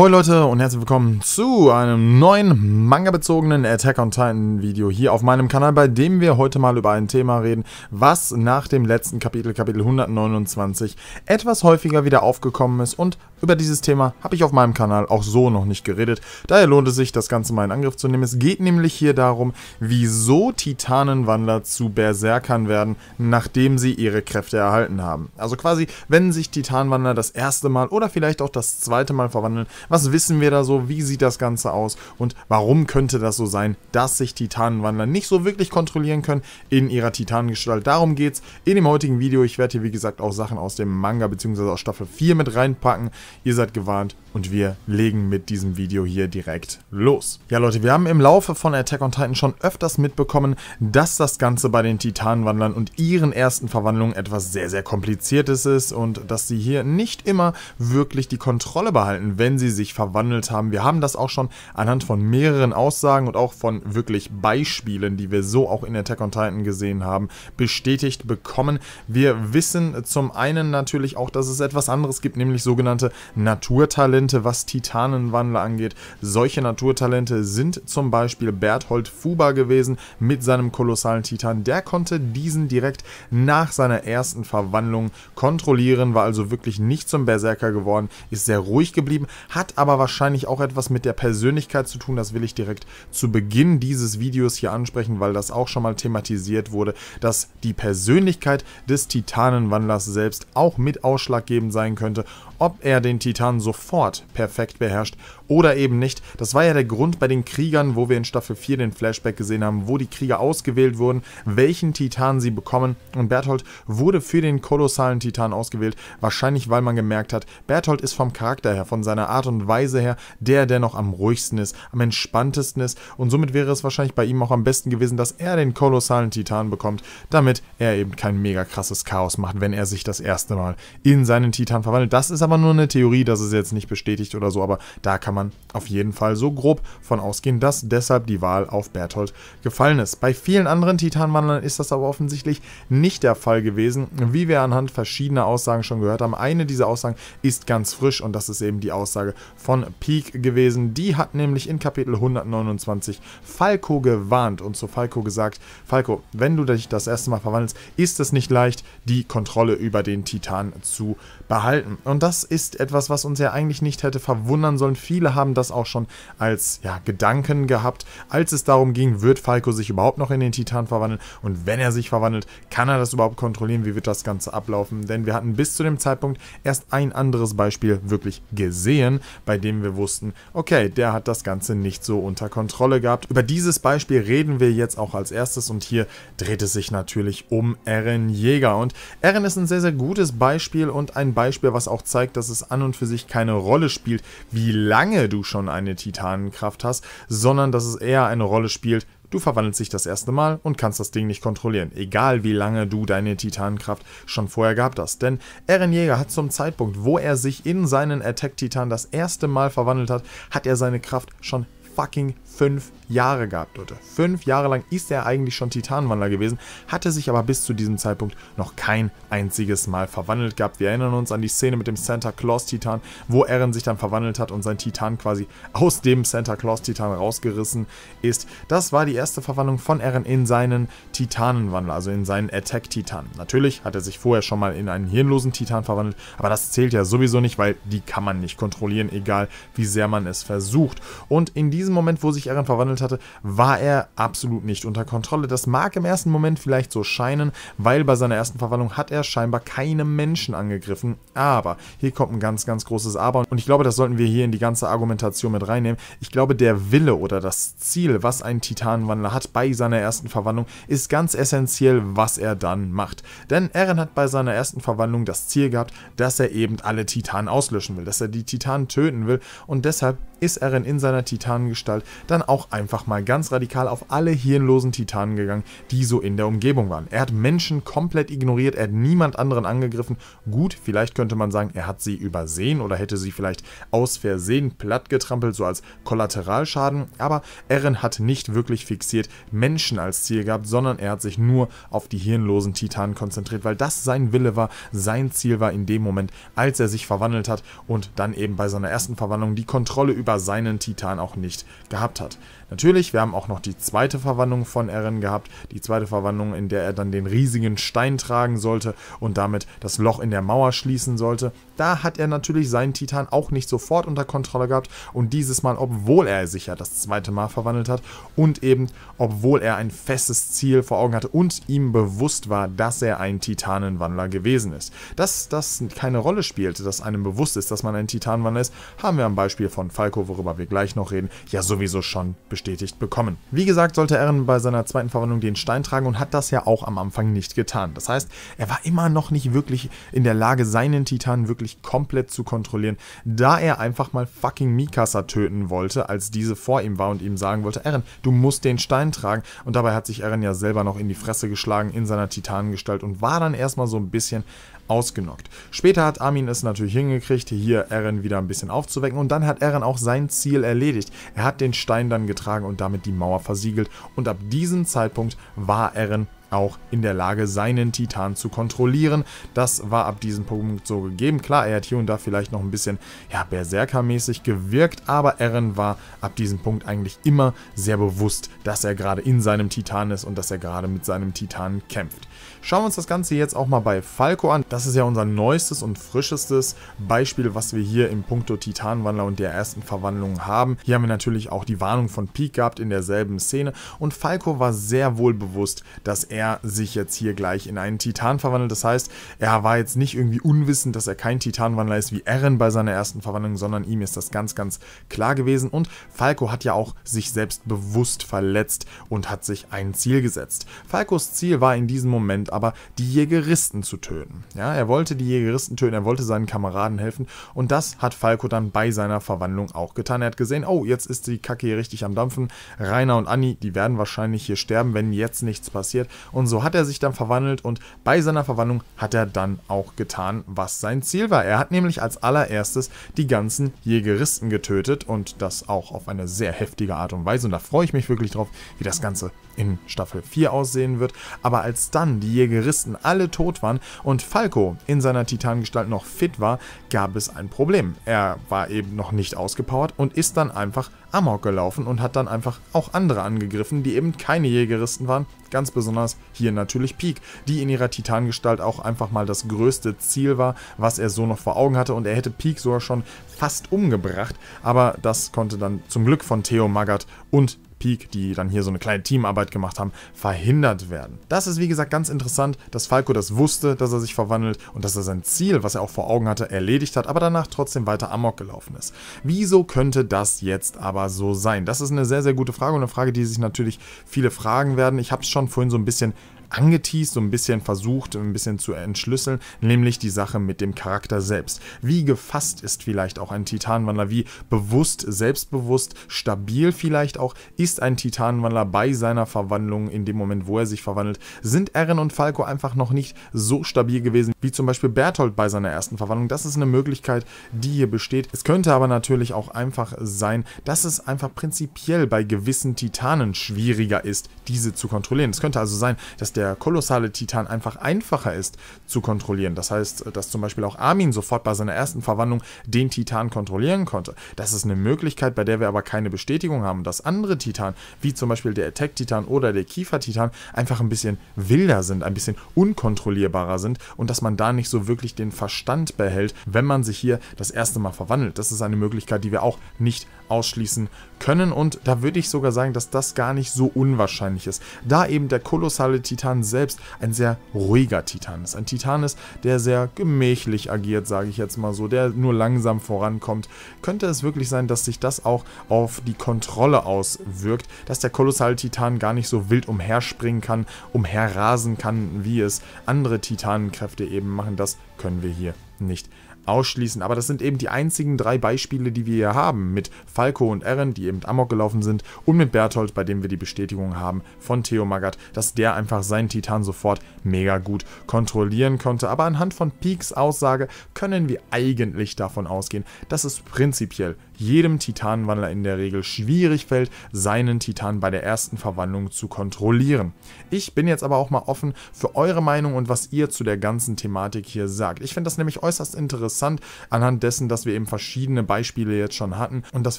Ahoi Leute und herzlich willkommen zu einem neuen manga-bezogenen Attack on Titan Video hier auf meinem Kanal, bei dem wir heute mal über ein Thema reden, was nach dem letzten Kapitel, Kapitel 129, etwas häufiger wieder aufgekommen ist und über dieses Thema habe ich auf meinem Kanal auch so noch nicht geredet, daher lohnt es sich, das Ganze mal in Angriff zu nehmen. Es geht nämlich hier darum, wieso Titanenwandler zu Berserkern werden, nachdem sie ihre Kräfte erhalten haben. Also quasi, wenn sich Titanenwandler das erste Mal oder vielleicht auch das zweite Mal verwandeln, was wissen wir da so, wie sieht das Ganze aus und warum könnte das so sein, dass sich Titanenwandler nicht so wirklich kontrollieren können in ihrer Titanengestalt. Darum geht es in dem heutigen Video. Ich werde hier wie gesagt auch Sachen aus dem Manga bzw. aus Staffel 4 mit reinpacken, Ihr seid gewarnt und wir legen mit diesem Video hier direkt los. Ja Leute, wir haben im Laufe von Attack on Titan schon öfters mitbekommen, dass das Ganze bei den Titanenwandlern und ihren ersten Verwandlungen etwas sehr, sehr kompliziertes ist und dass sie hier nicht immer wirklich die Kontrolle behalten, wenn sie sich verwandelt haben. Wir haben das auch schon anhand von mehreren Aussagen und auch von wirklich Beispielen, die wir so auch in Attack on Titan gesehen haben, bestätigt bekommen. Wir wissen zum einen natürlich auch, dass es etwas anderes gibt, nämlich sogenannte Naturtalente, was Titanenwandler angeht. Solche Naturtalente sind zum Beispiel Berthold Fuba gewesen mit seinem kolossalen Titan. Der konnte diesen direkt nach seiner ersten Verwandlung kontrollieren, war also wirklich nicht zum Berserker geworden, ist sehr ruhig geblieben, hat aber wahrscheinlich auch etwas mit der Persönlichkeit zu tun. Das will ich direkt zu Beginn dieses Videos hier ansprechen, weil das auch schon mal thematisiert wurde, dass die Persönlichkeit des Titanenwandlers selbst auch mit ausschlaggebend sein könnte, ob er den den Titan sofort perfekt beherrscht oder eben nicht. Das war ja der Grund bei den Kriegern, wo wir in Staffel 4 den Flashback gesehen haben, wo die Krieger ausgewählt wurden, welchen Titan sie bekommen. Und Berthold wurde für den kolossalen Titan ausgewählt, wahrscheinlich weil man gemerkt hat, Berthold ist vom Charakter her, von seiner Art und Weise her, der, der noch am ruhigsten ist, am entspanntesten ist. Und somit wäre es wahrscheinlich bei ihm auch am besten gewesen, dass er den kolossalen Titan bekommt, damit er eben kein mega krasses Chaos macht, wenn er sich das erste Mal in seinen Titan verwandelt. Das ist aber nur eine Theorie, das ist jetzt nicht bestätigt oder so, aber da kann man man auf jeden Fall so grob von ausgehen, dass deshalb die Wahl auf Berthold gefallen ist. Bei vielen anderen Titanwandlern ist das aber offensichtlich nicht der Fall gewesen, wie wir anhand verschiedener Aussagen schon gehört haben. Eine dieser Aussagen ist ganz frisch und das ist eben die Aussage von Peak gewesen. Die hat nämlich in Kapitel 129 Falco gewarnt und zu Falco gesagt, Falco, wenn du dich das erste Mal verwandelst, ist es nicht leicht, die Kontrolle über den Titan zu behalten. Und das ist etwas, was uns ja eigentlich nicht hätte verwundern sollen. Viele Viele haben das auch schon als ja, Gedanken gehabt, als es darum ging, wird Falco sich überhaupt noch in den Titan verwandeln und wenn er sich verwandelt, kann er das überhaupt kontrollieren, wie wird das Ganze ablaufen, denn wir hatten bis zu dem Zeitpunkt erst ein anderes Beispiel wirklich gesehen, bei dem wir wussten, okay, der hat das Ganze nicht so unter Kontrolle gehabt. Über dieses Beispiel reden wir jetzt auch als erstes und hier dreht es sich natürlich um Eren Jäger und Eren ist ein sehr, sehr gutes Beispiel und ein Beispiel, was auch zeigt, dass es an und für sich keine Rolle spielt, wie lange lange du schon eine Titanenkraft hast, sondern dass es eher eine Rolle spielt, du verwandelst dich das erste Mal und kannst das Ding nicht kontrollieren, egal wie lange du deine Titanenkraft schon vorher gehabt hast. Denn Eren Jäger hat zum Zeitpunkt, wo er sich in seinen Attack-Titan das erste Mal verwandelt hat, hat er seine Kraft schon fucking fünf Jahre gehabt, Leute. Fünf Jahre lang ist er eigentlich schon Titanwandler gewesen, hatte sich aber bis zu diesem Zeitpunkt noch kein einziges Mal verwandelt gehabt. Wir erinnern uns an die Szene mit dem Santa Claus-Titan, wo Eren sich dann verwandelt hat und sein Titan quasi aus dem Santa Claus-Titan rausgerissen ist. Das war die erste Verwandlung von Eren in seinen Titanenwandler, also in seinen Attack-Titan. Natürlich hat er sich vorher schon mal in einen hirnlosen Titan verwandelt, aber das zählt ja sowieso nicht, weil die kann man nicht kontrollieren, egal wie sehr man es versucht. Und in diesem diesem Moment, wo sich Eren verwandelt hatte, war er absolut nicht unter Kontrolle. Das mag im ersten Moment vielleicht so scheinen, weil bei seiner ersten Verwandlung hat er scheinbar keine Menschen angegriffen. Aber hier kommt ein ganz, ganz großes Aber. Und ich glaube, das sollten wir hier in die ganze Argumentation mit reinnehmen. Ich glaube, der Wille oder das Ziel, was ein Titanenwandler hat bei seiner ersten Verwandlung, ist ganz essentiell, was er dann macht. Denn Eren hat bei seiner ersten Verwandlung das Ziel gehabt, dass er eben alle Titanen auslöschen will, dass er die Titanen töten will und deshalb ist Eren in seiner Titanengestalt dann auch einfach mal ganz radikal auf alle hirnlosen Titanen gegangen, die so in der Umgebung waren. Er hat Menschen komplett ignoriert, er hat niemand anderen angegriffen. Gut, vielleicht könnte man sagen, er hat sie übersehen oder hätte sie vielleicht aus Versehen plattgetrampelt, so als Kollateralschaden, aber Eren hat nicht wirklich fixiert Menschen als Ziel gehabt, sondern er hat sich nur auf die hirnlosen Titanen konzentriert, weil das sein Wille war, sein Ziel war in dem Moment, als er sich verwandelt hat und dann eben bei seiner ersten Verwandlung die Kontrolle über Eber seinen Titan auch nicht gehabt hat. Natürlich, wir haben auch noch die zweite Verwandlung von Eren gehabt, die zweite Verwandlung, in der er dann den riesigen Stein tragen sollte und damit das Loch in der Mauer schließen sollte. Da hat er natürlich seinen Titan auch nicht sofort unter Kontrolle gehabt und dieses Mal, obwohl er sich ja das zweite Mal verwandelt hat und eben, obwohl er ein festes Ziel vor Augen hatte und ihm bewusst war, dass er ein Titanenwandler gewesen ist. Dass das keine Rolle spielte, dass einem bewusst ist, dass man ein Titanenwandler ist, haben wir am Beispiel von Falco Risiko, worüber wir gleich noch reden, ja sowieso schon bestätigt bekommen. Wie gesagt, sollte Aaron bei seiner zweiten Verwandlung den Stein tragen und hat das ja auch am Anfang nicht getan. Das heißt, er war immer noch nicht wirklich in der Lage, seinen Titan wirklich komplett zu kontrollieren, da er einfach mal fucking Mikasa töten wollte, als diese vor ihm war und ihm sagen wollte, Aaron, du musst den Stein tragen. Und dabei hat sich Aaron ja selber noch in die Fresse geschlagen in seiner Titanengestalt und war dann erstmal so ein bisschen ausgenockt. Später hat Armin es natürlich hingekriegt, hier Eren wieder ein bisschen aufzuwecken und dann hat Eren auch sein Ziel erledigt. Er hat den Stein dann getragen und damit die Mauer versiegelt und ab diesem Zeitpunkt war Eren auch in der Lage, seinen Titan zu kontrollieren. Das war ab diesem Punkt so gegeben. Klar, er hat hier und da vielleicht noch ein bisschen ja, Berserker-mäßig gewirkt, aber Eren war ab diesem Punkt eigentlich immer sehr bewusst, dass er gerade in seinem Titan ist und dass er gerade mit seinem Titan kämpft. Schauen wir uns das Ganze jetzt auch mal bei Falco an. Das ist ja unser neuestes und frischestes Beispiel, was wir hier im Punkto Titanwandler und der ersten Verwandlung haben. Hier haben wir natürlich auch die Warnung von Peak gehabt in derselben Szene und Falco war sehr wohl bewusst, dass er er sich jetzt hier gleich in einen Titan verwandelt. Das heißt, er war jetzt nicht irgendwie unwissend, dass er kein Titanwandler ist wie Eren bei seiner ersten Verwandlung, sondern ihm ist das ganz, ganz klar gewesen. Und Falco hat ja auch sich selbst bewusst verletzt und hat sich ein Ziel gesetzt. Falcos Ziel war in diesem Moment aber, die Jägeristen zu töten. Ja, er wollte die Jägeristen töten, er wollte seinen Kameraden helfen und das hat Falco dann bei seiner Verwandlung auch getan. Er hat gesehen, oh, jetzt ist die Kacke hier richtig am Dampfen. Rainer und Anni, die werden wahrscheinlich hier sterben, wenn jetzt nichts passiert und so hat er sich dann verwandelt und bei seiner Verwandlung hat er dann auch getan, was sein Ziel war. Er hat nämlich als allererstes die ganzen Jägeristen getötet und das auch auf eine sehr heftige Art und Weise. Und da freue ich mich wirklich drauf, wie das Ganze in Staffel 4 aussehen wird, aber als dann die Jägeristen alle tot waren und Falco in seiner Titangestalt noch fit war, gab es ein Problem. Er war eben noch nicht ausgepowert und ist dann einfach amok gelaufen und hat dann einfach auch andere angegriffen, die eben keine Jägeristen waren, ganz besonders hier natürlich Peak, die in ihrer Titangestalt auch einfach mal das größte Ziel war, was er so noch vor Augen hatte und er hätte Peak sogar schon fast umgebracht, aber das konnte dann zum Glück von Theo Magath und Peak, die dann hier so eine kleine Teamarbeit gemacht haben, verhindert werden. Das ist wie gesagt ganz interessant, dass Falco das wusste, dass er sich verwandelt und dass er sein Ziel, was er auch vor Augen hatte, erledigt hat, aber danach trotzdem weiter amok gelaufen ist. Wieso könnte das jetzt aber so sein? Das ist eine sehr, sehr gute Frage und eine Frage, die sich natürlich viele fragen werden. Ich habe es schon vorhin so ein bisschen angeteased, so ein bisschen versucht, ein bisschen zu entschlüsseln, nämlich die Sache mit dem Charakter selbst. Wie gefasst ist vielleicht auch ein Titanwandler, wie bewusst, selbstbewusst, stabil vielleicht auch ist ein Titanwandler bei seiner Verwandlung in dem Moment, wo er sich verwandelt, sind Eren und Falco einfach noch nicht so stabil gewesen, wie zum Beispiel Berthold bei seiner ersten Verwandlung. Das ist eine Möglichkeit, die hier besteht. Es könnte aber natürlich auch einfach sein, dass es einfach prinzipiell bei gewissen Titanen schwieriger ist, diese zu kontrollieren. Es könnte also sein, dass der der kolossale Titan einfach einfacher ist zu kontrollieren. Das heißt, äh, dass zum Beispiel auch Armin sofort bei seiner ersten Verwandlung den Titan kontrollieren konnte. Das ist eine Möglichkeit, bei der wir aber keine Bestätigung haben, dass andere Titan, wie zum Beispiel der Attack-Titan oder der Kiefer-Titan, einfach ein bisschen wilder sind, ein bisschen unkontrollierbarer sind und dass man da nicht so wirklich den Verstand behält, wenn man sich hier das erste Mal verwandelt. Das ist eine Möglichkeit, die wir auch nicht ausschließen können. Und da würde ich sogar sagen, dass das gar nicht so unwahrscheinlich ist. Da eben der kolossale Titan selbst ein sehr ruhiger Titan ist. Ein Titan ist, der sehr gemächlich agiert, sage ich jetzt mal so, der nur langsam vorankommt. Könnte es wirklich sein, dass sich das auch auf die Kontrolle auswirkt, dass der kolossale Titan gar nicht so wild umherspringen kann, umherrasen kann, wie es andere Titanenkräfte eben machen. Das können wir hier nicht ausschließen. Aber das sind eben die einzigen drei Beispiele, die wir hier haben. Mit Falco und Eren, die eben amok gelaufen sind. Und mit Berthold, bei dem wir die Bestätigung haben von Theo Magath, dass der einfach seinen Titan sofort mega gut kontrollieren konnte. Aber anhand von Peaks Aussage können wir eigentlich davon ausgehen, dass es prinzipiell jedem Titanenwandler in der Regel schwierig fällt, seinen Titan bei der ersten Verwandlung zu kontrollieren. Ich bin jetzt aber auch mal offen für eure Meinung und was ihr zu der ganzen Thematik hier sagt. Ich finde das nämlich äußerst interessant, anhand dessen, dass wir eben verschiedene Beispiele jetzt schon hatten und dass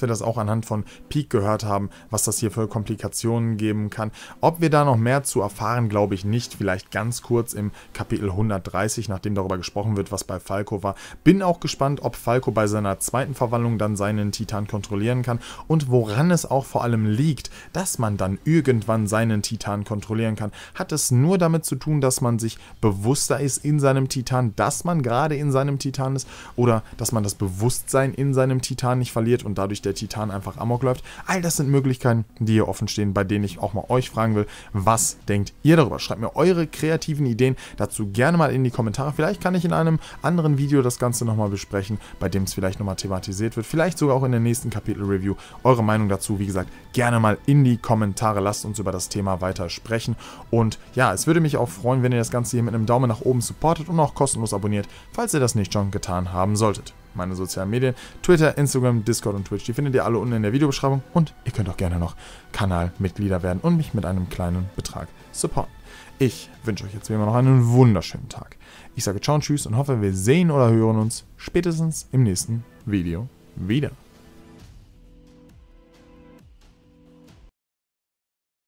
wir das auch anhand von Peak gehört haben, was das hier für Komplikationen geben kann. Ob wir da noch mehr zu erfahren, glaube ich nicht. Vielleicht ganz kurz im Kapitel 130, nachdem darüber gesprochen wird, was bei Falco war. Bin auch gespannt, ob Falco bei seiner zweiten Verwandlung dann seinen einen Titan kontrollieren kann und woran es auch vor allem liegt, dass man dann irgendwann seinen Titan kontrollieren kann, hat es nur damit zu tun, dass man sich bewusster ist in seinem Titan, dass man gerade in seinem Titan ist oder dass man das Bewusstsein in seinem Titan nicht verliert und dadurch der Titan einfach amok läuft. All das sind Möglichkeiten, die hier offen stehen, bei denen ich auch mal euch fragen will, was denkt ihr darüber? Schreibt mir eure kreativen Ideen dazu gerne mal in die Kommentare. Vielleicht kann ich in einem anderen Video das Ganze nochmal besprechen, bei dem es vielleicht nochmal thematisiert wird. Vielleicht sogar auch auch in der nächsten Kapitel-Review. Eure Meinung dazu, wie gesagt, gerne mal in die Kommentare. Lasst uns über das Thema weiter sprechen. Und ja, es würde mich auch freuen, wenn ihr das Ganze hier mit einem Daumen nach oben supportet und auch kostenlos abonniert, falls ihr das nicht schon getan haben solltet. Meine sozialen Medien, Twitter, Instagram, Discord und Twitch, die findet ihr alle unten in der Videobeschreibung. Und ihr könnt auch gerne noch Kanalmitglieder werden und mich mit einem kleinen Betrag supporten. Ich wünsche euch jetzt wie immer noch einen wunderschönen Tag. Ich sage ciao und tschüss und hoffe, wir sehen oder hören uns spätestens im nächsten Video wieder.